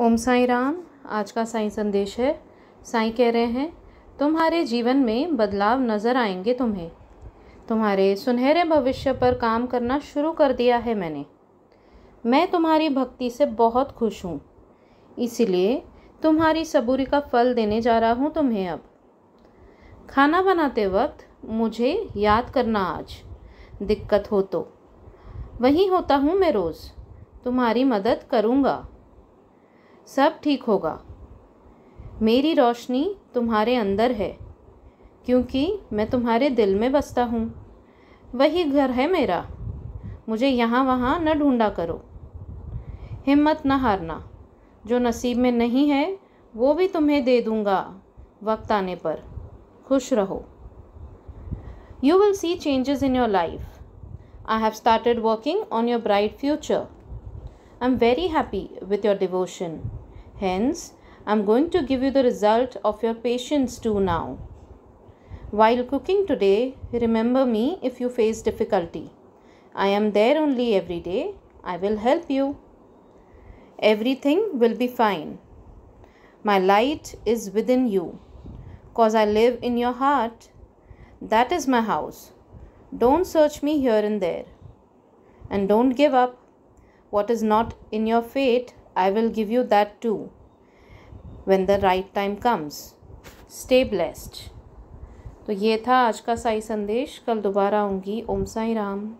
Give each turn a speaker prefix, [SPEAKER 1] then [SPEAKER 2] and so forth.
[SPEAKER 1] ओम साई राम आज का साई संदेश है साई कह रहे हैं तुम्हारे जीवन में बदलाव नज़र आएंगे तुम्हें तुम्हारे सुनहरे भविष्य पर काम करना शुरू कर दिया है मैंने मैं तुम्हारी भक्ति से बहुत खुश हूँ इसलिए तुम्हारी सबूरी का फल देने जा रहा हूँ तुम्हें अब खाना बनाते वक्त मुझे याद करना आज दिक्कत हो तो वही होता हूँ मैं रोज़ तुम्हारी मदद करूँगा सब ठीक होगा मेरी रोशनी तुम्हारे अंदर है क्योंकि मैं तुम्हारे दिल में बसता हूँ वही घर है मेरा मुझे यहाँ वहाँ न ढूँढा करो हिम्मत न हारना जो नसीब में नहीं है वो भी तुम्हें दे दूँगा वक्त आने पर खुश रहो you will see changes in your life I have started working on your bright future I am very happy with your devotion Hence, I'm going to give you the result of your patience too now. While cooking today, remember me if you face difficulty. I am there only every day. I will help you. Everything will be fine. My light is within you, cause I live in your heart. That is my house. Don't search me here and there. And don't give up. What is not in your fate I will give you that too when the right time comes. Stay blessed. तो ये था आज का साई संदेश कल दोबारा आऊँगी ओम साई राम